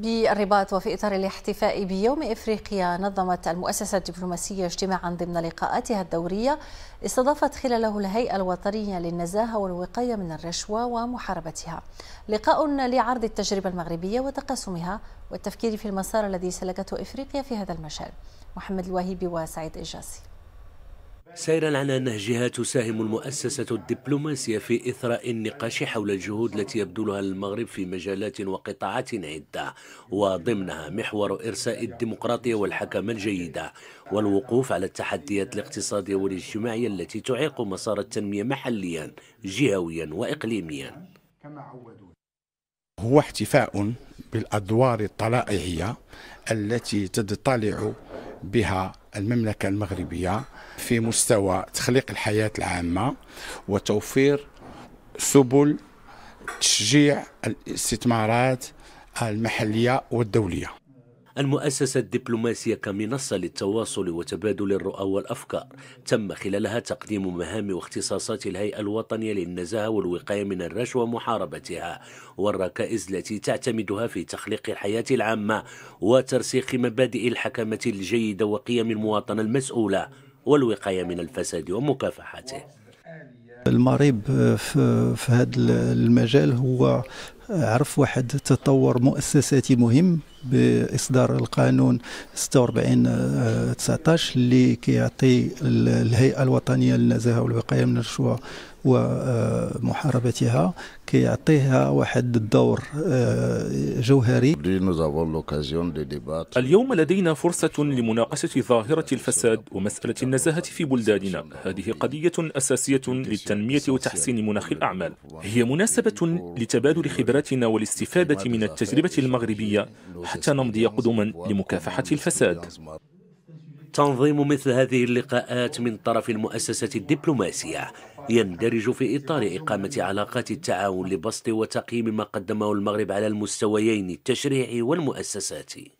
بالرباط وفي إطار الاحتفاء بيوم إفريقيا نظمت المؤسسة الدبلوماسية اجتماعا ضمن لقاءاتها الدورية استضافت خلاله الهيئة الوطنية للنزاهة والوقاية من الرشوة ومحاربتها لقاء لعرض التجربة المغربية وتقاسمها والتفكير في المسار الذي سلكته إفريقيا في هذا المجال محمد الوهيبي وسعيد إجاسي سيرا على نهجها تساهم المؤسسة الدبلوماسية في إثراء النقاش حول الجهود التي يبذلها المغرب في مجالات وقطاعات عدة وضمنها محور إرساء الديمقراطية والحكمة الجيدة والوقوف على التحديات الاقتصادية والاجتماعية التي تعيق مسار التنمية محليا جهويا وإقليميا هو احتفاء بالأدوار الطلائعية التي تضطلع بها المملكة المغربية في مستوى تخليق الحياة العامة وتوفير سبل تشجيع الاستثمارات المحلية والدولية المؤسسة الدبلوماسية كمنصة للتواصل وتبادل الرؤى والأفكار تم خلالها تقديم مهام واختصاصات الهيئة الوطنية للنزاهة والوقاية من الرشوة ومحاربتها والركائز التي تعتمدها في تخليق الحياة العامة وترسيخ مبادئ الحكمة الجيدة وقيم المواطنة المسؤولة والوقاية من الفساد ومكافحته المريب في هذا المجال هو عرف واحد تطور مؤسساتي مهم باصدار القانون 46 19 آه، اللي كيعطي الهيئه الوطنيه للنزاهه والوقايه من الرشوه آه، ومحاربتها كيعطيها واحد الدور آه، جوهري اليوم لدينا فرصة لمناقشة ظاهرة الفساد ومسألة النزاهة في بلداننا هذه قضية أساسية للتنمية وتحسين مناخ الأعمال هي مناسبة لتبادل خبرات خبراتنا والاستفادة من التجربة المغربية حتى نمضي قدما لمكافحة الفساد تنظيم مثل هذه اللقاءات من طرف المؤسسة الدبلوماسية يندرج في إطار إقامة علاقات التعاون لبسط وتقييم ما قدمه المغرب على المستويين التشريعي والمؤسساتي